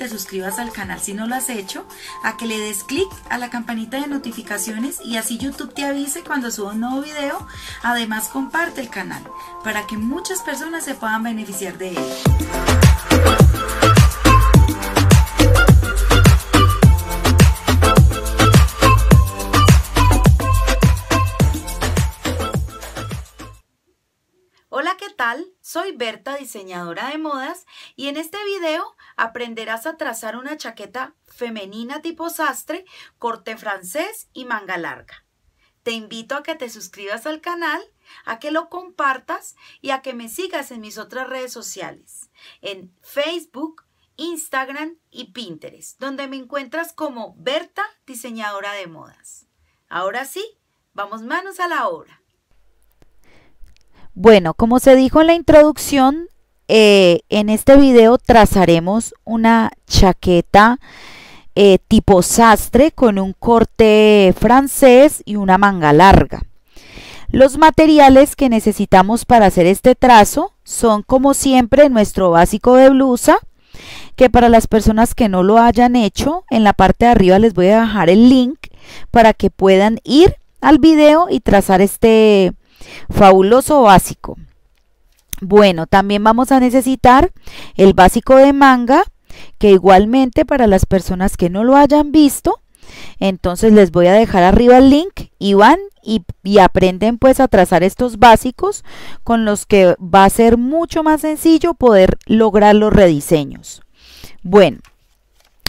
te suscribas al canal si no lo has hecho, a que le des clic a la campanita de notificaciones y así YouTube te avise cuando suba un nuevo video. Además comparte el canal para que muchas personas se puedan beneficiar de él. Soy Berta, diseñadora de modas, y en este video aprenderás a trazar una chaqueta femenina tipo sastre, corte francés y manga larga. Te invito a que te suscribas al canal, a que lo compartas y a que me sigas en mis otras redes sociales, en Facebook, Instagram y Pinterest, donde me encuentras como Berta, diseñadora de modas. Ahora sí, vamos manos a la obra. Bueno, como se dijo en la introducción, eh, en este video trazaremos una chaqueta eh, tipo sastre con un corte francés y una manga larga. Los materiales que necesitamos para hacer este trazo son como siempre nuestro básico de blusa, que para las personas que no lo hayan hecho, en la parte de arriba les voy a dejar el link para que puedan ir al video y trazar este Fabuloso básico. Bueno, también vamos a necesitar el básico de manga, que igualmente para las personas que no lo hayan visto, entonces les voy a dejar arriba el link y van y, aprenden pues a trazar estos básicos con los que va a ser mucho más sencillo poder lograr los rediseños. Bueno,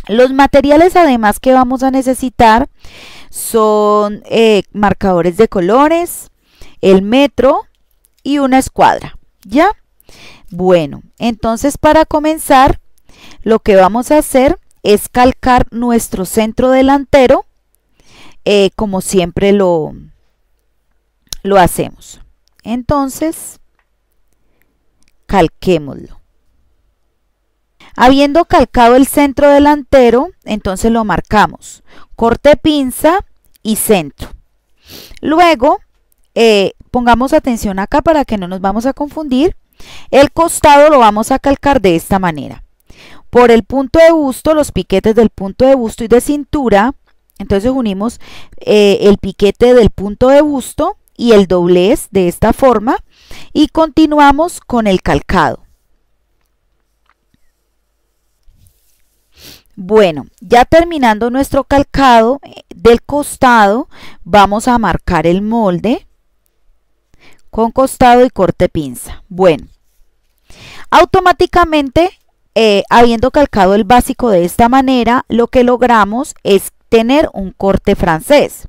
los materiales además que vamos a necesitar son eh, marcadores de colores, el metro y una escuadra. ¿Ya? Bueno, entonces para comenzar, lo que vamos a hacer es calcar nuestro centro delantero, eh, como siempre lo, lo hacemos. Entonces, calquémoslo. Habiendo calcado el centro delantero, entonces lo marcamos. Corte pinza y centro. Luego eh, pongamos atención acá para que no nos vamos a confundir. El costado lo vamos a calcar de esta manera. Por el punto de busto, los piquetes del punto de busto y de cintura, entonces unimos eh, el piquete del punto de busto y el doblez de esta forma y continuamos con el calcado. Bueno, ya terminando nuestro calcado eh, del costado, vamos a marcar el molde con costado y corte pinza. Bueno, automáticamente, eh, habiendo calcado el básico de esta manera, lo que logramos es tener un corte francés.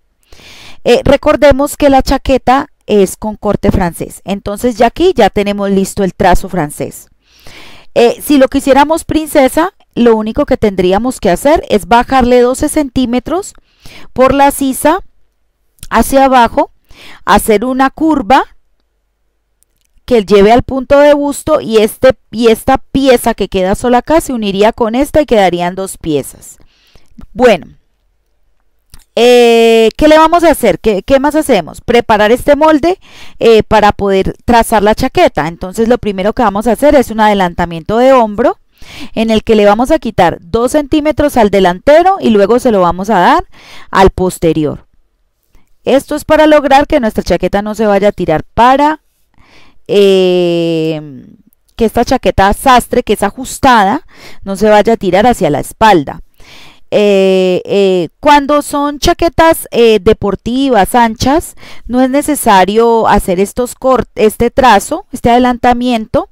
Eh, recordemos que la chaqueta es con corte francés. Entonces ya aquí ya tenemos listo el trazo francés. Eh, si lo quisiéramos princesa, lo único que tendríamos que hacer es bajarle 12 centímetros por la sisa hacia abajo, hacer una curva que lleve al punto de busto y, este, y esta pieza que queda sola acá se uniría con esta y quedarían dos piezas. Bueno, eh, ¿qué le vamos a hacer? ¿Qué, más hacemos? Preparar este molde eh, para poder trazar la chaqueta. Entonces lo primero que vamos a hacer es un adelantamiento de hombro en el que le vamos a quitar 2 centímetros al delantero y luego se lo vamos a dar al posterior. Esto es para lograr que nuestra chaqueta no se vaya a tirar para eh, que esta chaqueta sastre, que es ajustada, no se vaya a tirar hacia la espalda. Eh, eh, cuando son chaquetas deportivas anchas, no es necesario hacer estos cort este trazo, este adelantamiento,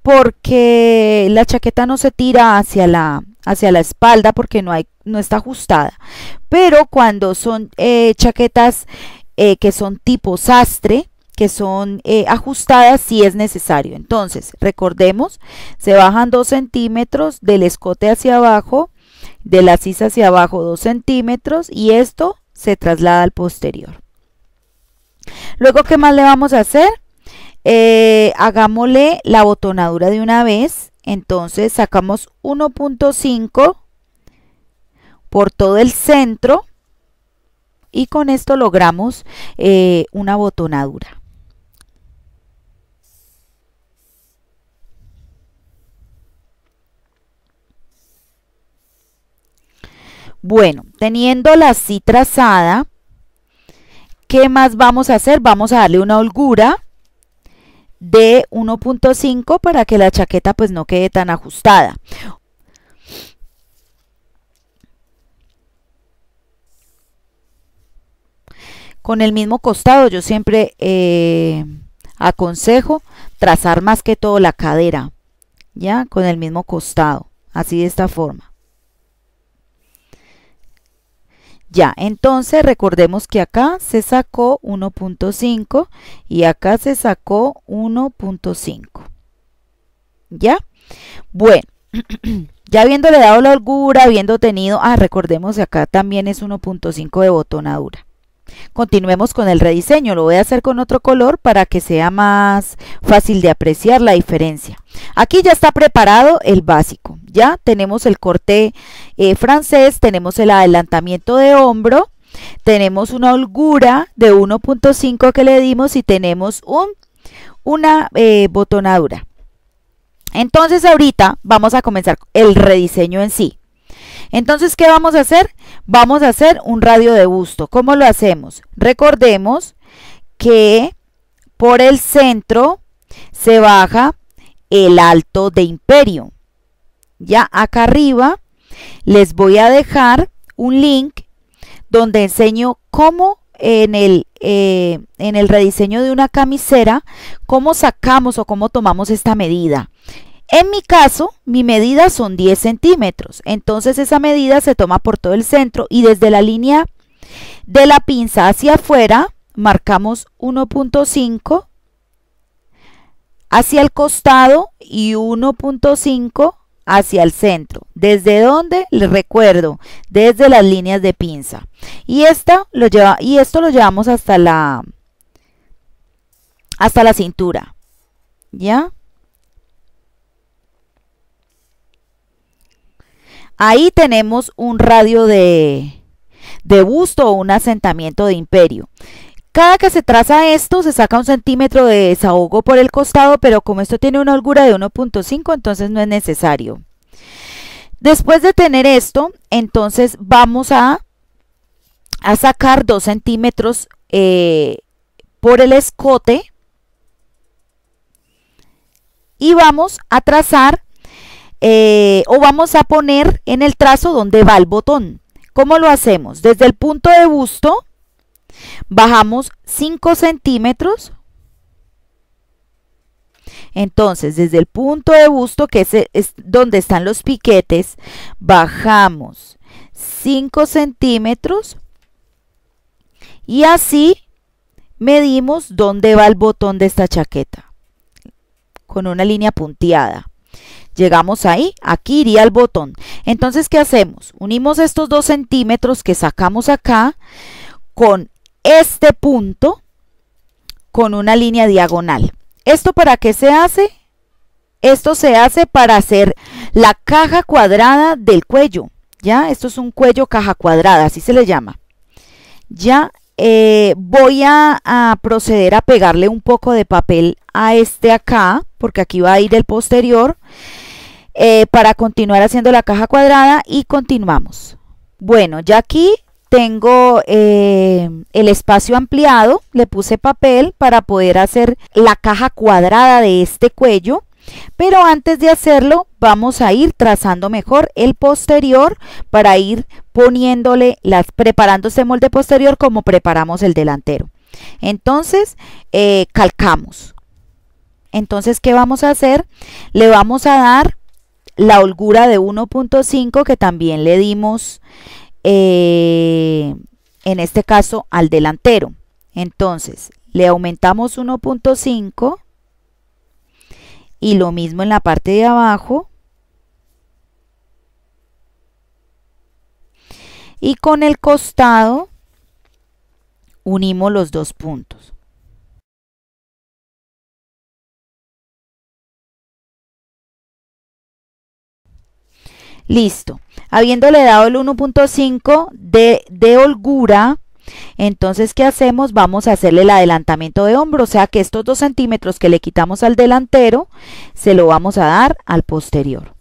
porque la chaqueta no se tira hacia la, hacia la espalda porque no, hay, no está ajustada. Pero cuando son chaquetas que son tipo sastre, que son eh, ajustadas si es necesario. Entonces, recordemos, se bajan dos centímetros del escote hacia abajo, de la sisa hacia abajo dos centímetros y esto se traslada al posterior. Luego, ¿qué más le vamos a hacer? Eh, hagámosle la botonadura de una vez. Entonces, sacamos 1.5 por todo el centro y con esto logramos eh, una botonadura. Bueno, teniéndola así trazada, ¿qué más vamos a hacer? Vamos a darle una holgura de 1.5 para que la chaqueta pues no quede tan ajustada. Con el mismo costado yo siempre eh, aconsejo trazar más que todo la cadera, ¿ya? Con el mismo costado, así de esta forma. Ya, entonces recordemos que acá se sacó 1.5 y acá se sacó 1.5. ¿Ya? Bueno, ya habiéndole dado la holgura, habiendo tenido, ah, recordemos que acá también es 1.5 de botonadura. Continuemos con el rediseño, lo voy a hacer con otro color para que sea más fácil de apreciar la diferencia. Aquí ya está preparado el básico, ya tenemos el corte eh, francés, tenemos el adelantamiento de hombro, tenemos una holgura de 1.5 que le dimos y tenemos una eh, botonadura. Entonces ahorita vamos a comenzar el rediseño en sí. Entonces, ¿qué vamos a hacer? Vamos a hacer un radio de gusto. ¿Cómo lo hacemos? Recordemos que por el centro se baja el alto de imperio. Ya acá arriba les voy a dejar un link donde enseño cómo en el, eh, en el rediseño de una camisera, cómo sacamos o cómo tomamos esta medida. En mi caso, mi medida son 10 centímetros, entonces esa medida se toma por todo el centro y desde la línea de la pinza hacia afuera marcamos 1.5 hacia el costado y 1.5 hacia el centro. ¿Desde dónde? Les recuerdo, desde las líneas de pinza. Y, esta lo lleva, y esto lo llevamos hasta la, hasta la cintura. ¿Ya? Ahí tenemos un radio de, de busto o un asentamiento de imperio. Cada que se traza esto, se saca un centímetro de desahogo por el costado, pero como esto tiene una holgura de 1.5, entonces no es necesario. Después de tener esto, entonces vamos a, a sacar 2 centímetros eh, por el escote y vamos a trazar eh, o vamos a poner en el trazo donde va el botón. ¿Cómo lo hacemos? Desde el punto de busto bajamos 5 centímetros. Entonces, desde el punto de busto, que es, donde están los piquetes, bajamos 5 centímetros y así medimos dónde va el botón de esta chaqueta con una línea punteada. Llegamos ahí, aquí iría el botón. Entonces, ¿qué hacemos? Unimos estos dos centímetros que sacamos acá con este punto con una línea diagonal. ¿Esto para qué se hace? Esto se hace para hacer la caja cuadrada del cuello. ¿Ya? Esto es un cuello caja cuadrada, así se le llama. Ya eh, voy a, a, proceder a pegarle un poco de papel a este acá, porque aquí va a ir el posterior. Eh, para continuar haciendo la caja cuadrada y continuamos. Bueno, ya aquí tengo eh, el espacio ampliado, le puse papel para poder hacer la caja cuadrada de este cuello. Pero antes de hacerlo vamos a ir trazando mejor el posterior para ir poniéndole las, preparando este molde posterior como preparamos el delantero. Entonces eh, calcamos. Entonces, ¿qué vamos a hacer? Le vamos a dar la holgura de 1.5 que también le dimos eh, en este caso al delantero. Entonces, le aumentamos 1.5 y lo mismo en la parte de abajo. Y con el costado unimos los dos puntos. Listo. Habiéndole dado el 1.5 de, holgura, entonces, ¿qué hacemos? Vamos a hacerle el adelantamiento de hombro, o sea que estos 2 centímetros que le quitamos al delantero, se lo vamos a dar al posterior.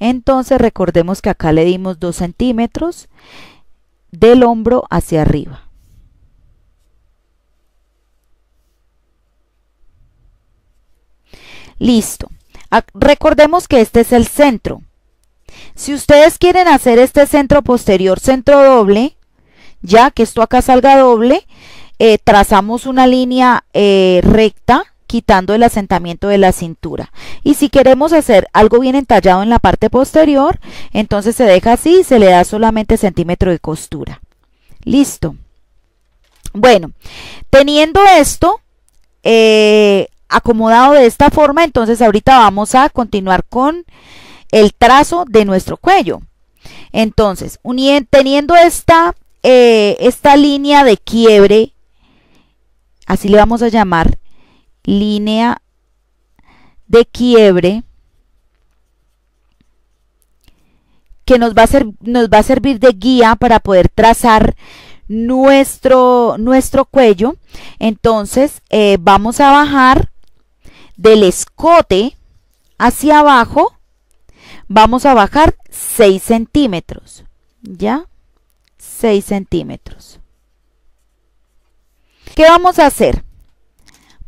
Entonces recordemos que acá le dimos 2 centímetros del hombro hacia arriba. Listo. Recordemos que este es el centro. Si ustedes quieren hacer este centro posterior, centro doble, ya que esto acá salga doble, eh, trazamos una línea eh, recta quitando el asentamiento de la cintura. Y si queremos hacer algo bien entallado en la parte posterior, entonces se deja así y se le da solamente centímetro de costura. Listo. Bueno, teniendo esto eh, acomodado de esta forma, entonces ahorita vamos a continuar con el trazo de nuestro cuello. Entonces, teniendo esta, eh, esta línea de quiebre, así le vamos a llamar, línea de quiebre que nos va, a ser, nos va a servir de guía para poder trazar nuestro, nuestro cuello. Entonces eh, vamos a bajar del escote hacia abajo. Vamos a bajar 6 centímetros. ¿Ya? 6 centímetros. ¿Qué vamos a hacer?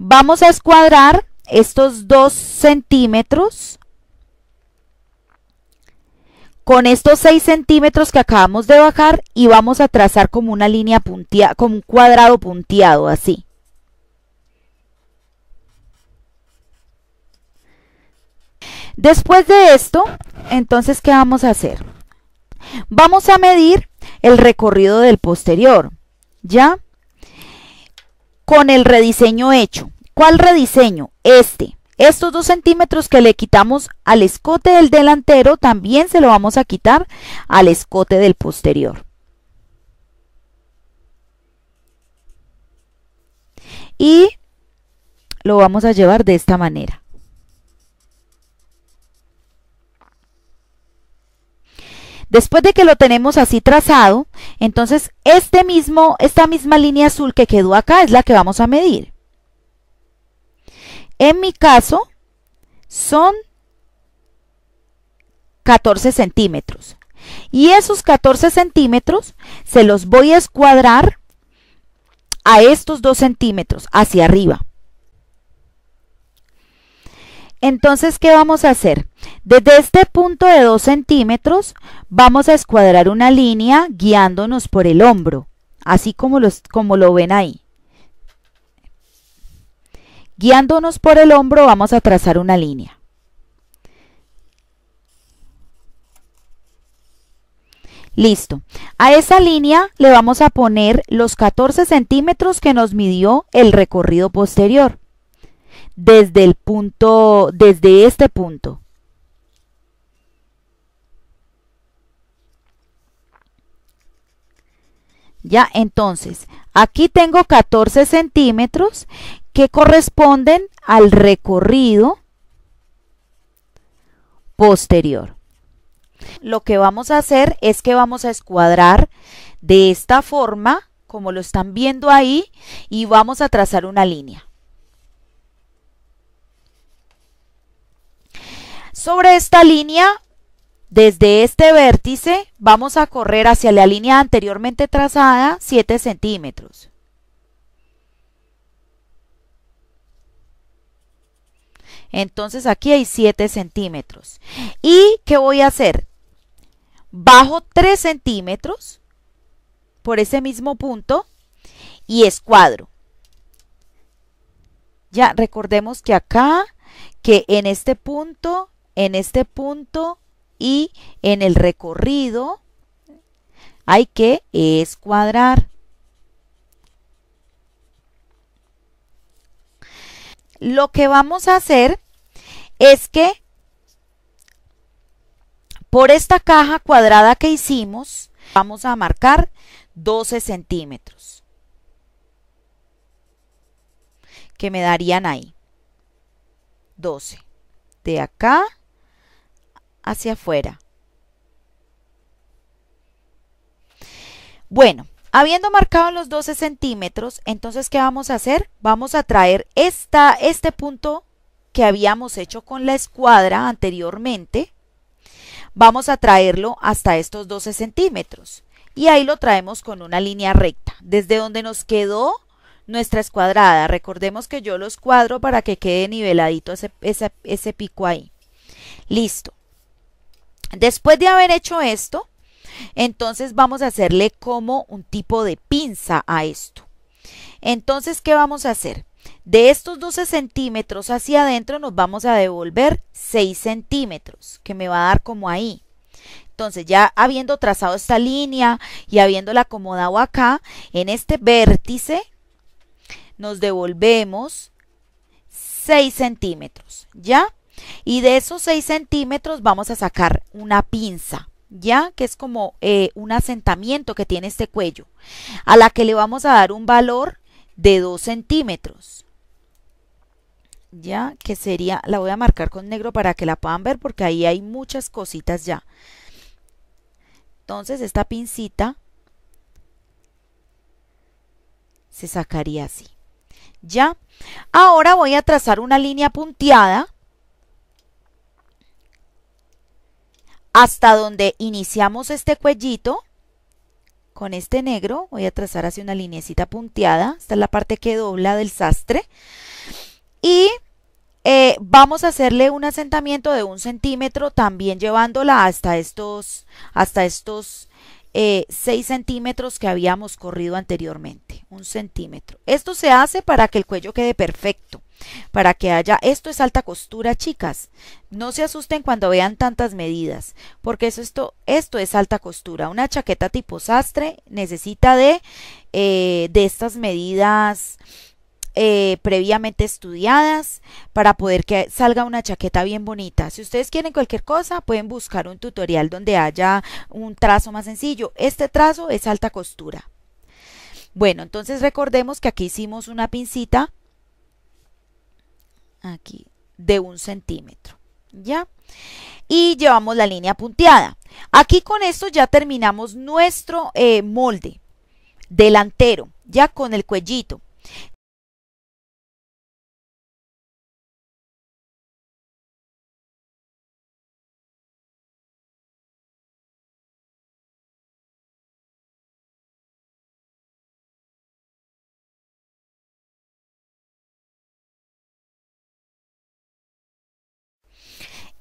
Vamos a escuadrar estos 2 centímetros con estos 6 centímetros que acabamos de bajar y vamos a trazar como una línea punteada, como un cuadrado punteado, así. Después de esto, entonces, ¿qué vamos a hacer? Vamos a medir el recorrido del posterior, ¿ya? con el rediseño hecho. ¿Cuál rediseño? Este. Estos dos centímetros que le quitamos al escote del delantero también se lo vamos a quitar al escote del posterior. Y lo vamos a llevar de esta manera. Después de que lo tenemos así trazado, entonces este mismo, esta misma línea azul que quedó acá es la que vamos a medir. En mi caso, son 14 centímetros. Y esos 14 centímetros se los voy a escuadrar a estos 2 centímetros hacia arriba. Entonces, ¿qué vamos a hacer? Desde este punto de 2 centímetros vamos a escuadrar una línea guiándonos por el hombro, así como, como lo ven ahí. Guiándonos por el hombro vamos a trazar una línea. Listo. A esa línea le vamos a poner los 14 centímetros que nos midió el recorrido posterior desde el punto, desde este punto. Ya, entonces, aquí tengo 14 centímetros que corresponden al recorrido posterior. Lo que vamos a hacer es que vamos a escuadrar de esta forma, como lo están viendo ahí, y vamos a trazar una línea. Sobre esta línea, desde este vértice, vamos a correr hacia la línea anteriormente trazada 7 centímetros. Entonces aquí hay 7 centímetros. ¿Y qué voy a hacer? Bajo 3 centímetros por ese mismo punto y escuadro. Ya recordemos que acá, que en este punto en este punto y en el recorrido hay que escuadrar. Lo que vamos a hacer es que por esta caja cuadrada que hicimos vamos a marcar 12 centímetros que me darían ahí 12 de acá hacia afuera. Bueno, habiendo marcado los 12 centímetros, entonces ¿qué vamos a hacer? Vamos a traer esta, este punto que habíamos hecho con la escuadra anteriormente, vamos a traerlo hasta estos 12 centímetros y ahí lo traemos con una línea recta, desde donde nos quedó nuestra escuadrada. Recordemos que yo los cuadro para que quede niveladito ese, ese pico ahí. Listo. Después de haber hecho esto, entonces vamos a hacerle como un tipo de pinza a esto. Entonces, ¿qué vamos a hacer? De estos 12 centímetros hacia adentro nos vamos a devolver 6 centímetros, que me va a dar como ahí. Entonces, ya habiendo trazado esta línea y habiéndola acomodado acá, en este vértice nos devolvemos 6 centímetros, ¿ya? Y de esos 6 centímetros vamos a sacar una pinza, ¿ya? Que es como eh, un asentamiento que tiene este cuello, a la que le vamos a dar un valor de 2 centímetros. Ya, que sería, la voy a marcar con negro para que la puedan ver porque ahí hay muchas cositas ya. Entonces esta pincita se sacaría así. ¿Ya? Ahora voy a trazar una línea punteada hasta donde iniciamos este cuellito con este negro, voy a trazar hacia una linecita punteada, esta es la parte que dobla del sastre, y eh, vamos a hacerle un asentamiento de un centímetro, también llevándola hasta estos, hasta estos 6 eh, centímetros que habíamos corrido anteriormente, un centímetro. Esto se hace para que el cuello quede perfecto para que haya, esto es alta costura chicas, no se asusten cuando vean tantas medidas, porque eso, esto, esto es alta costura, una chaqueta tipo sastre necesita de, eh, de estas medidas eh, previamente estudiadas para poder que salga una chaqueta bien bonita. Si ustedes quieren cualquier cosa, pueden buscar un tutorial donde haya un trazo más sencillo. Este trazo es alta costura. Bueno, entonces recordemos que aquí hicimos una pincita aquí de un centímetro. ¿Ya? Y llevamos la línea punteada. Aquí con esto ya terminamos nuestro eh, molde delantero, ya con el cuellito.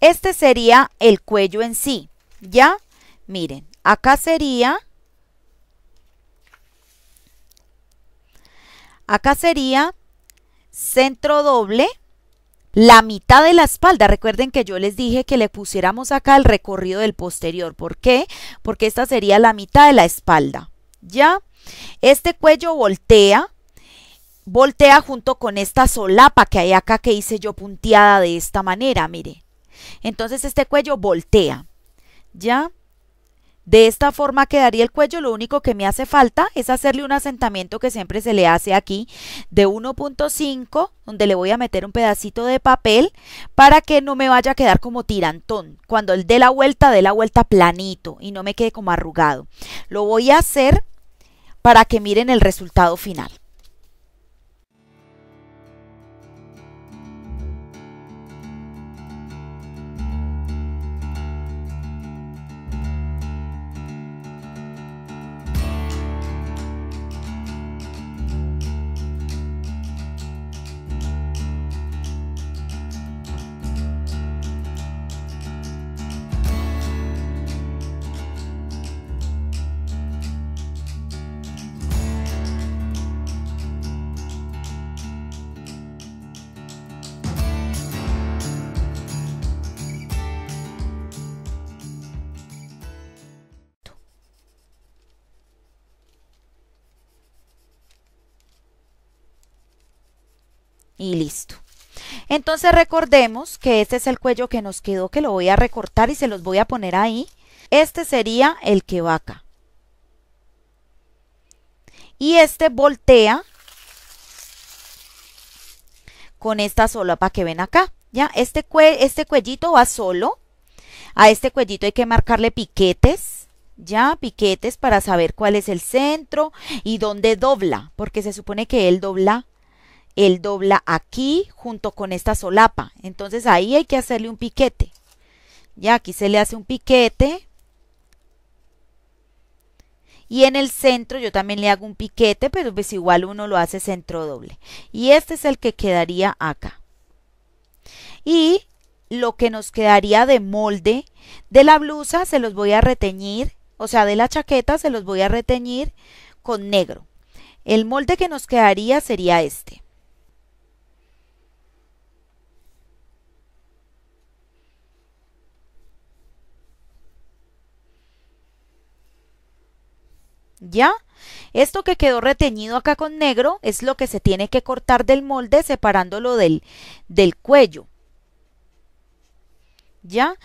Este sería el cuello en sí, ¿ya? Miren, acá sería, acá sería centro doble, la mitad de la espalda. Recuerden que yo les dije que le pusiéramos acá el recorrido del posterior. ¿Por qué? Porque esta sería la mitad de la espalda, ¿ya? Este cuello voltea, voltea junto con esta solapa que hay acá que hice yo punteada de esta manera, mire. Entonces este cuello voltea. ¿Ya? De esta forma quedaría el cuello, lo único que me hace falta es hacerle un asentamiento que siempre se le hace aquí de 1.5, donde le voy a meter un pedacito de papel para que no me vaya a quedar como tirantón. Cuando él dé la vuelta, dé la vuelta planito y no me quede como arrugado. Lo voy a hacer para que miren el resultado final. y listo. Entonces recordemos que este es el cuello que nos quedó, que lo voy a recortar y se los voy a poner ahí. Este sería el que va acá. Y este voltea con esta solapa que ven acá. ¿ya? Este, este cuellito va solo. A este cuellito hay que marcarle piquetes ya piquetes para saber cuál es el centro y dónde dobla, porque se supone que él dobla el dobla aquí junto con esta solapa. Entonces ahí hay que hacerle un piquete. Ya aquí se le hace un piquete. Y en el centro yo también le hago un piquete, pero pues igual uno lo hace centro doble. Y este es el que quedaría acá. Y lo que nos quedaría de molde de la blusa se los voy a reteñir, o sea, de la chaqueta se los voy a reteñir con negro. El molde que nos quedaría sería este. ¿Ya? Esto que quedó retenido acá con negro es lo que se tiene que cortar del molde separándolo del, del cuello. ¿Ya?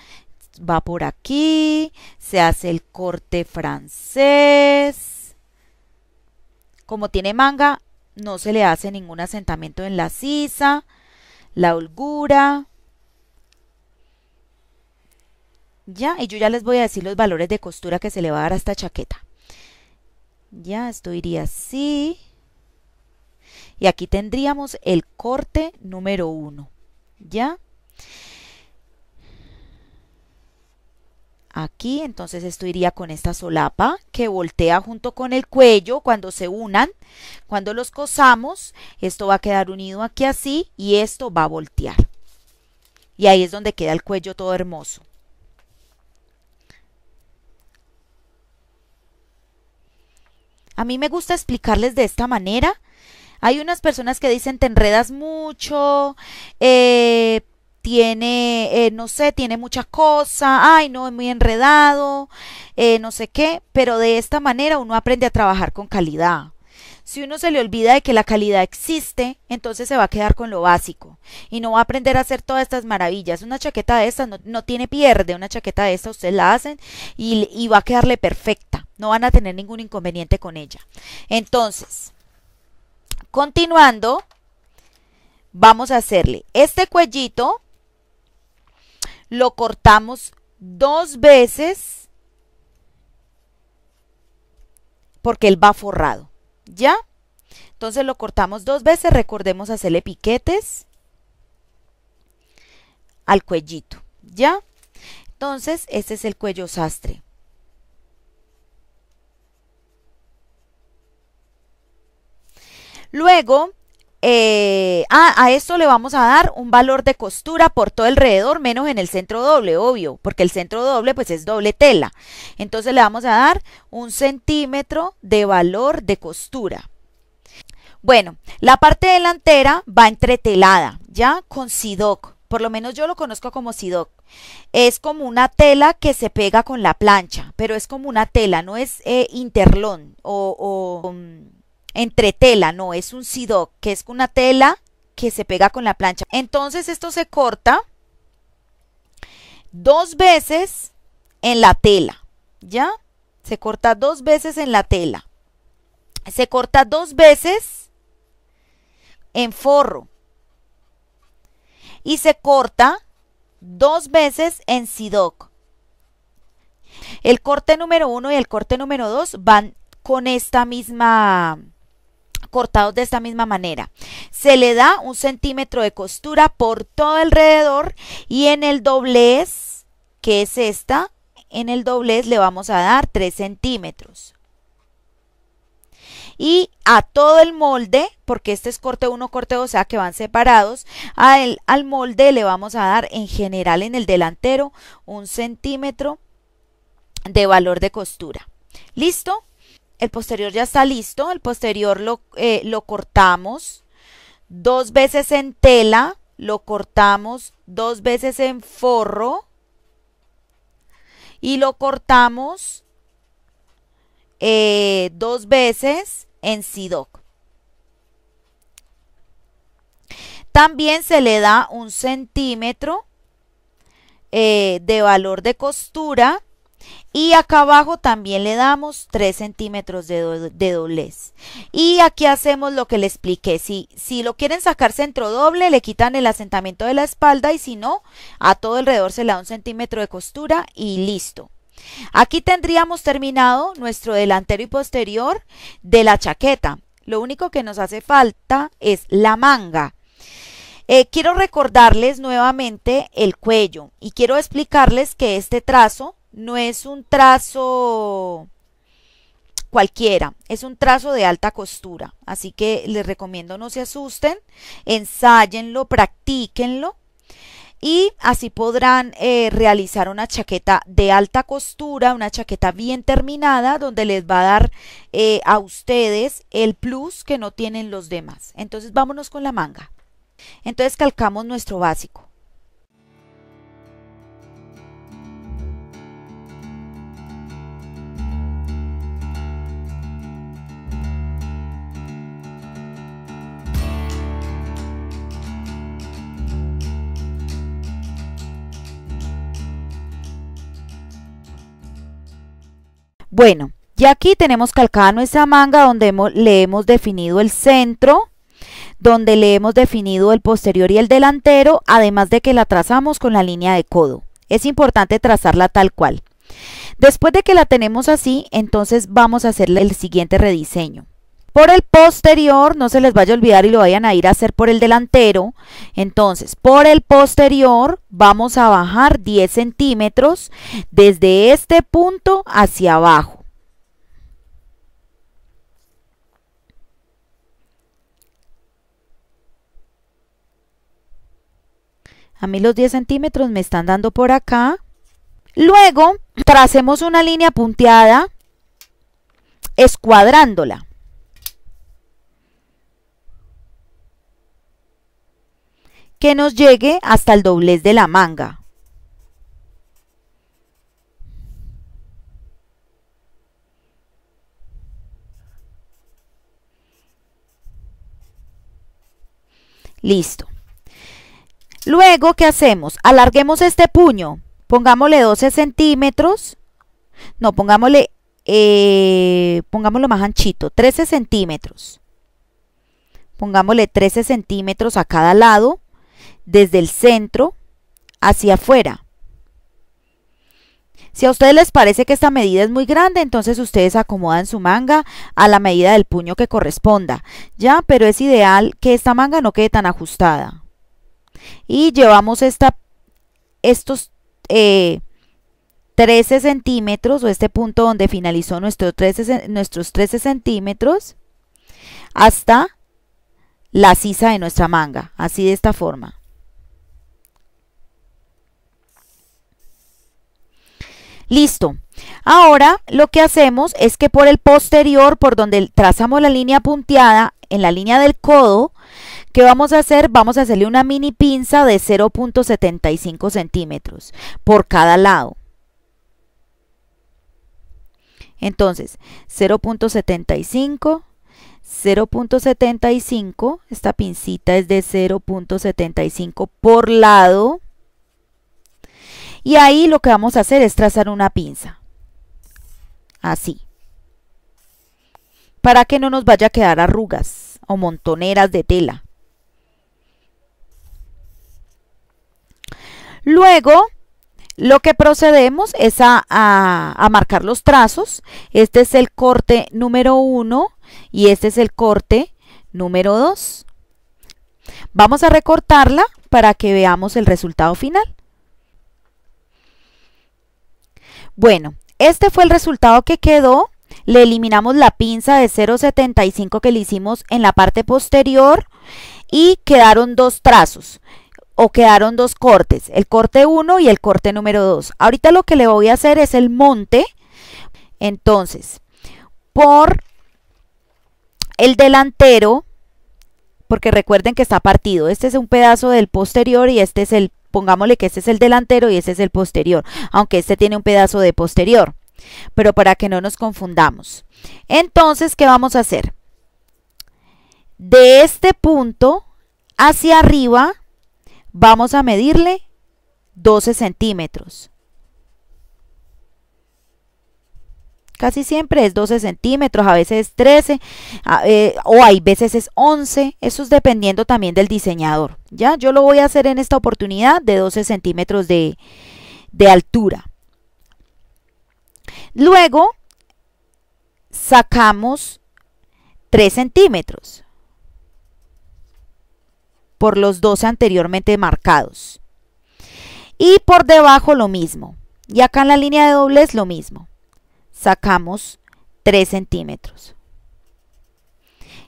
Va por aquí, se hace el corte francés. Como tiene manga, no se le hace ningún asentamiento en la sisa, la holgura. ¿Ya? Y yo ya les voy a decir los valores de costura que se le va a dar a esta chaqueta. Ya, esto iría así. Y aquí tendríamos el corte número uno, ¿Ya? Aquí, entonces esto iría con esta solapa que voltea junto con el cuello cuando se unan. Cuando los cosamos, esto va a quedar unido aquí así y esto va a voltear. Y ahí es donde queda el cuello todo hermoso. A mí me gusta explicarles de esta manera. Hay unas personas que dicen te enredas mucho, eh, tiene, eh, no sé, tiene mucha cosa, ay, no, es muy enredado, eh, no sé qué, pero de esta manera uno aprende a trabajar con calidad. Si uno se le olvida de que la calidad existe, entonces se va a quedar con lo básico y no va a aprender a hacer todas estas maravillas. Una chaqueta de estas no, tiene pierde, una chaqueta de estas usted la hacen y va a quedarle perfecta no van a tener ningún inconveniente con ella. Entonces, continuando, vamos a hacerle este cuellito, lo cortamos dos veces porque él va forrado, ¿ya? Entonces lo cortamos dos veces, recordemos hacerle piquetes al cuellito, ¿ya? Entonces, este es el cuello sastre. Luego, eh, a esto le vamos a dar un valor de costura por todo alrededor, menos en el centro doble, obvio, porque el centro doble pues es doble tela. Entonces le vamos a dar un centímetro de valor de costura. Bueno, la parte delantera va entretelada, ¿ya? Con sidoc, por lo menos yo lo conozco como sidoc. Es como una tela que se pega con la plancha, pero es como una tela, no es eh, interlón o, mm, entre tela, no, es un sidoc, que es una tela que se pega con la plancha. Entonces esto se corta dos veces en la tela, ¿ya? Se corta dos veces en la tela. Se corta dos veces en forro. Y se corta dos veces en sidoc. El corte número uno y el corte número dos van con esta misma cortados de esta misma manera. Se le da un centímetro de costura por todo alrededor y en el doblez, que es esta, en el doblez le vamos a dar 3 centímetros. Y a todo el molde, porque este es corte 1, corte 2, o sea que van separados, al molde le vamos a dar en general en el delantero un centímetro de valor de costura. ¿Listo? el posterior ya está listo, el posterior lo, eh, lo cortamos dos veces en tela, lo cortamos dos veces en forro y lo cortamos eh, dos veces en sidoc. También se le da un centímetro eh, de valor de costura y acá abajo también le damos 3 centímetros de, doblez. Y aquí hacemos lo que le expliqué. Si, si lo quieren sacar centro doble, le quitan el asentamiento de la espalda y si no, a todo alrededor se le da un centímetro de costura y listo. Aquí tendríamos terminado nuestro delantero y posterior de la chaqueta. Lo único que nos hace falta es la manga. Eh, quiero recordarles nuevamente el cuello y quiero explicarles que este trazo no es un trazo cualquiera, es un trazo de alta costura, así que les recomiendo no se asusten, ensáyenlo, practíquenlo y así podrán eh, realizar una chaqueta de alta costura, una chaqueta bien terminada, donde les va a dar eh, a ustedes el plus que no tienen los demás. Entonces vámonos con la manga. Entonces calcamos nuestro básico. Bueno, ya aquí tenemos calcada nuestra manga donde le hemos definido el centro, donde le hemos definido el posterior y el delantero, además de que la trazamos con la línea de codo. Es importante trazarla tal cual. Después de que la tenemos así, entonces vamos a hacerle el siguiente rediseño por el posterior, no se les vaya a olvidar y lo vayan a ir a hacer por el delantero. Entonces, por el posterior vamos a bajar 10 centímetros desde este punto hacia abajo. A mí los 10 centímetros me están dando por acá. Luego, tracemos una línea punteada escuadrándola. que nos llegue hasta el doblez de la manga. Listo. Luego, ¿qué hacemos? Alarguemos este puño. Pongámosle 12 centímetros. No, pongámosle, eh, pongámoslo más anchito, 13 centímetros. Pongámosle 13 centímetros a cada lado desde el centro hacia afuera. Si a ustedes les parece que esta medida es muy grande, entonces ustedes acomodan su manga a la medida del puño que corresponda, ¿ya? Pero es ideal que esta manga no quede tan ajustada. Y llevamos esta, estos 13 eh, centímetros, o este punto donde finalizó nuestro 13, nuestros 13 centímetros, hasta la sisa de nuestra manga, así de esta forma. Listo. Ahora lo que hacemos es que por el posterior, por donde trazamos la línea punteada, en la línea del codo, que vamos a hacer? Vamos a hacerle una mini pinza de 0.75 centímetros por cada lado. Entonces, 0.75, 0.75, esta pincita es de 0.75 por lado. Y ahí lo que vamos a hacer es trazar una pinza. Así. Para que no nos vaya a quedar arrugas o montoneras de tela. Luego, lo que procedemos es a, marcar los trazos. Este es el corte número 1 y este es el corte número 2. Vamos a recortarla para que veamos el resultado final. Bueno, este fue el resultado que quedó. Le eliminamos la pinza de 0.75 que le hicimos en la parte posterior y quedaron dos trazos o quedaron dos cortes, el corte 1 y el corte número 2. Ahorita lo que le voy a hacer es el monte. Entonces, por el delantero, porque recuerden que está partido. Este es un pedazo del posterior y este es el pongámosle que este es el delantero y este es el posterior, aunque este tiene un pedazo de posterior, pero para que no nos confundamos. Entonces, ¿qué vamos a hacer? De este punto hacia arriba vamos a medirle 12 centímetros. Casi siempre es 12 centímetros, a veces es 13 eh, o hay veces es 11. Eso es dependiendo también del diseñador. Ya, yo lo voy a hacer en esta oportunidad de 12 centímetros de, de altura. Luego sacamos 3 centímetros por los 12 anteriormente marcados. Y por debajo lo mismo. Y acá en la línea de doblez lo mismo sacamos 3 centímetros.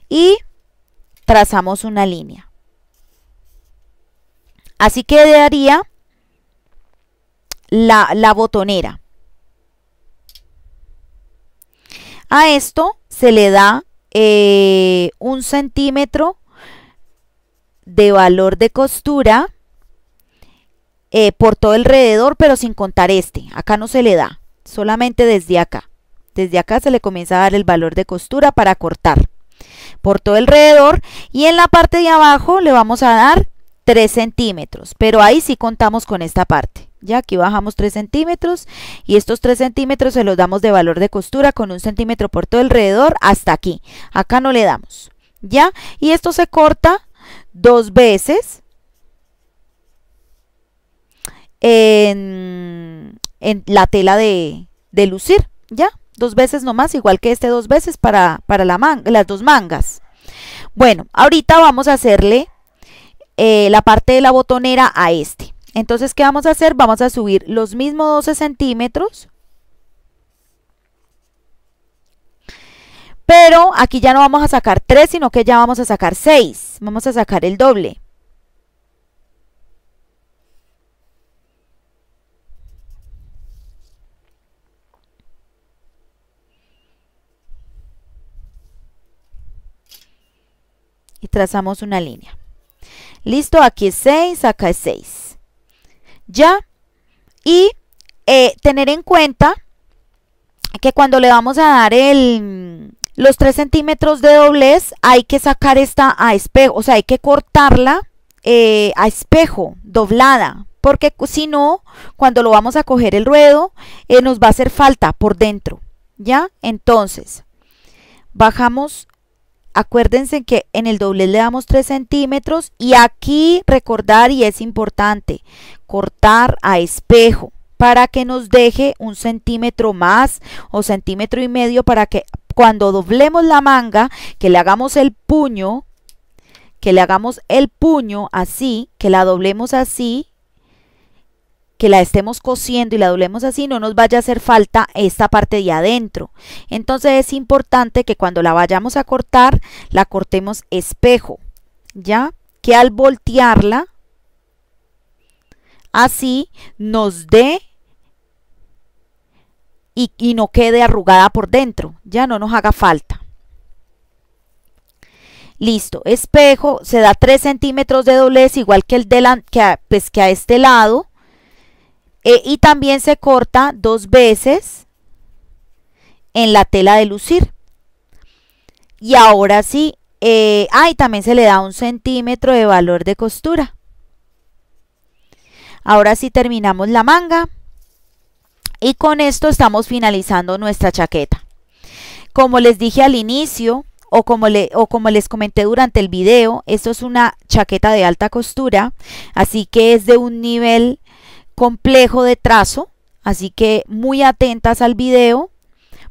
Y trazamos una línea. Así quedaría la, la botonera. A esto se le da eh, un centímetro de valor de costura eh, por todo alrededor, pero sin contar este. Acá no se le da solamente desde acá. Desde acá se le comienza a dar el valor de costura para cortar por todo alrededor y en la parte de abajo le vamos a dar 3 centímetros, pero ahí sí contamos con esta parte. Ya aquí bajamos 3 centímetros y estos 3 centímetros se los damos de valor de costura con un centímetro por todo alrededor hasta aquí. Acá no le damos. ¿Ya? Y esto se corta dos veces en la tela de, de lucir, ¿ya? Dos veces nomás, igual que este dos veces para, para la las dos mangas. Bueno, ahorita vamos a hacerle eh, la parte de la botonera a este. Entonces, ¿qué vamos a hacer? Vamos a subir los mismos 12 centímetros. Pero aquí ya no vamos a sacar 3, sino que ya vamos a sacar 6. Vamos a sacar el doble. y trazamos una línea. Listo, aquí es 6, acá es 6. Ya. Y eh, tener en cuenta que cuando le vamos a dar el, los 3 centímetros de doblez, hay que sacar esta a espejo, o sea, hay que cortarla eh, a espejo, doblada, porque si no, cuando lo vamos a coger el ruedo, eh, nos va a hacer falta por dentro, ¿ya? Entonces, bajamos Acuérdense que en el doblez le damos 3 centímetros y aquí recordar y es importante cortar a espejo para que nos deje un centímetro más o centímetro y medio para que cuando doblemos la manga, que le hagamos el puño, que le hagamos el puño así, que la doblemos así que la estemos cosiendo y la doblemos así, no nos vaya a hacer falta esta parte de adentro. Entonces es importante que cuando la vayamos a cortar, la cortemos espejo, ¿ya? Que al voltearla, así nos dé y, no quede arrugada por dentro, ya no nos haga falta. Listo, espejo, se da 3 centímetros de doblez igual que el de que, pues, que a este lado eh, y también se corta dos veces en la tela de lucir. Y ahora sí, eh, también se le da un centímetro de valor de costura. Ahora sí terminamos la manga. Y con esto estamos finalizando nuestra chaqueta. Como les dije al inicio, o como, le, o como les comenté durante el video, esto es una chaqueta de alta costura, así que es de un nivel complejo de trazo, así que muy atentas al video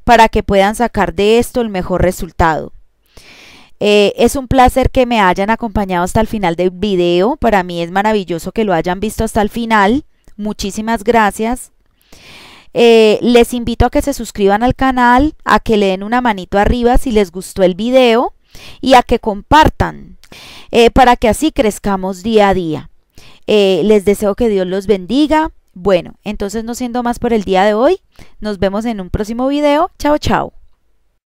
para que puedan sacar de esto el mejor resultado. Eh, es un placer que me hayan acompañado hasta el final del video, para mí es maravilloso que lo hayan visto hasta el final, muchísimas gracias. Eh, les invito a que se suscriban al canal, a que le den una manito arriba si les gustó el video y a que compartan eh, para que así crezcamos día a día. Eh, les deseo que Dios los bendiga. Bueno, entonces no siendo más por el día de hoy, nos vemos en un próximo video. Chao, chao.